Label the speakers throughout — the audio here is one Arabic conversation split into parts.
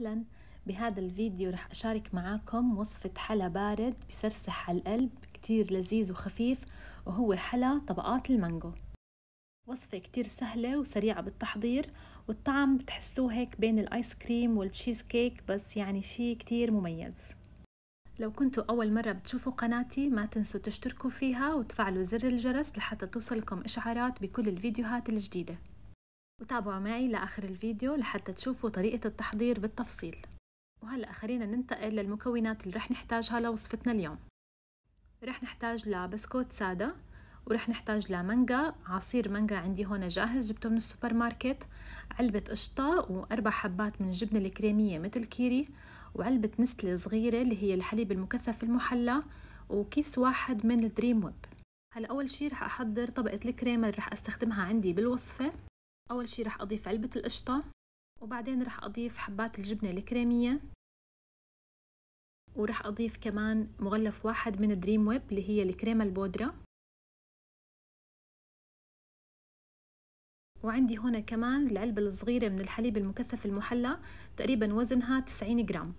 Speaker 1: اهلا بهذا الفيديو رح أشارك معاكم وصفة حلا بارد بسرسح على القلب كتير لذيذ وخفيف وهو حلا طبقات المانجو وصفة كتير سهلة وسريعة بالتحضير والطعم بتحسوه هيك بين الآيس كريم والتشيز كيك بس يعني شي كتير مميز لو كنتوا أول مرة بتشوفوا قناتي ما تنسوا تشتركوا فيها وتفعلوا زر الجرس لحتى توصلكم إشعارات بكل الفيديوهات الجديدة وتابعوا معي لآخر الفيديو لحتى تشوفوا طريقة التحضير بالتفصيل وهلأ خلينا ننتقل للمكونات اللي رح نحتاجها لوصفتنا اليوم رح نحتاج لبسكوت سادة ورح نحتاج لمانجا عصير مانجا عندي هون جاهز جبته من السوبر ماركت علبة قشطة وأربع حبات من الجبنة الكريمية مثل كيري وعلبة نستلة صغيرة اللي هي الحليب المكثف المحلى وكيس واحد من الدريم ويب هلا أول شي رح أحضر طبقة الكريمة اللي رح أستخدمها عندي بالوصفة أول شي رح أضيف علبة القشطة وبعدين رح أضيف حبات
Speaker 2: الجبنة الكريمية ورح أضيف كمان مغلف واحد من دريم ويب اللي هي الكريمة البودرة وعندي هنا كمان العلبة الصغيرة من الحليب المكثف المحلى
Speaker 1: تقريبا وزنها 90 جرام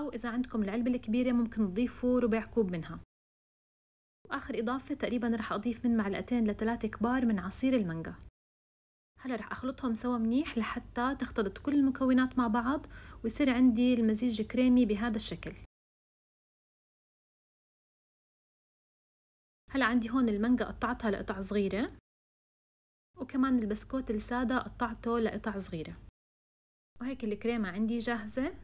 Speaker 1: أو إذا عندكم العلبة الكبيرة ممكن تضيفوا ربع كوب منها وآخر إضافة تقريبا رح أضيف من معلقتين لثلاثة كبار من عصير المانجا هلا رح اخلطهم سوا منيح لحتى تختلط كل المكونات
Speaker 2: مع بعض ويصير عندي المزيج كريمي بهذا الشكل هلا عندي هون المانجا قطعتها لقطع صغيرة وكمان البسكوت السادة قطعته لقطع صغيرة وهيك
Speaker 1: الكريمة عندي جاهزة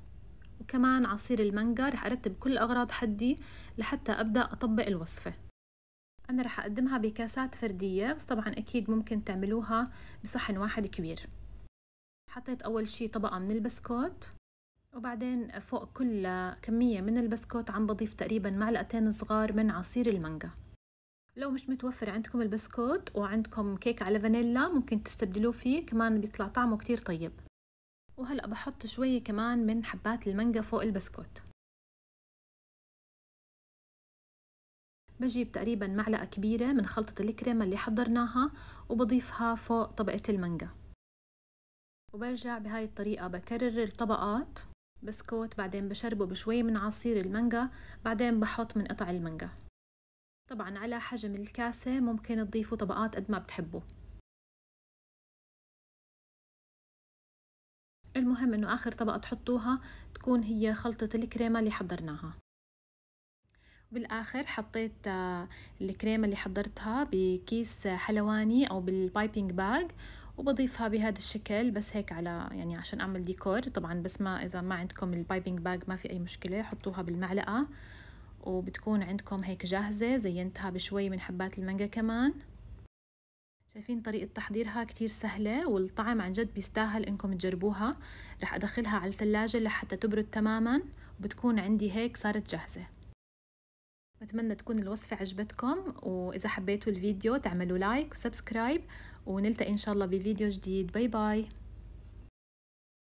Speaker 1: وكمان عصير المانجا رح أرتب كل أغراض حدي لحتى أبدأ أطبق الوصفة أنا رح أقدمها بكاسات فردية بس طبعا أكيد ممكن تعملوها بصحن واحد كبير حطيت أول شي طبقة من البسكوت وبعدين فوق كل كمية من البسكوت عم بضيف تقريبا معلقتين صغار من عصير المانجا لو مش متوفر عندكم البسكوت وعندكم كيك على فانيلا ممكن تستبدلوه فيه كمان بيطلع طعمه كتير طيب وهلأ بحط
Speaker 2: شوية كمان من حبات المانجا فوق البسكوت بجيب تقريبا معلقة كبيرة من خلطة الكريمة اللي حضرناها
Speaker 1: وبضيفها فوق طبقة المانجا وبرجع بهاي الطريقة بكرر الطبقات بسكوت بعدين بشربه بشوي من عصير المانجا بعدين بحط
Speaker 2: من قطع المانجا طبعا على حجم الكاسة ممكن تضيفوا طبقات قد ما بتحبوا المهم انه اخر طبقة تحطوها تكون هي خلطة الكريمة اللي حضرناها
Speaker 1: بالاخر حطيت آه، الكريمه اللي حضرتها بكيس حلواني او بالبايبنج باج وبضيفها بهذا الشكل بس هيك على يعني عشان اعمل ديكور طبعا بس ما اذا ما عندكم البايبنج باج ما في اي مشكله حطوها بالمعلقه وبتكون عندكم هيك جاهزه زينتها بشوي من حبات المانجا كمان شايفين طريقة تحضيرها كتير سهلة والطعم عن جد بيستاهل انكم تجربوها رح ادخلها على الثلاجة لحتى تبرد تماما وبتكون عندي هيك صارت جاهزة بتمنى تكون الوصفة عجبتكم وإذا حبيتوا الفيديو تعملوا لايك وسبسكرايب ونلتقي إن شاء الله بفيديو جديد باي باي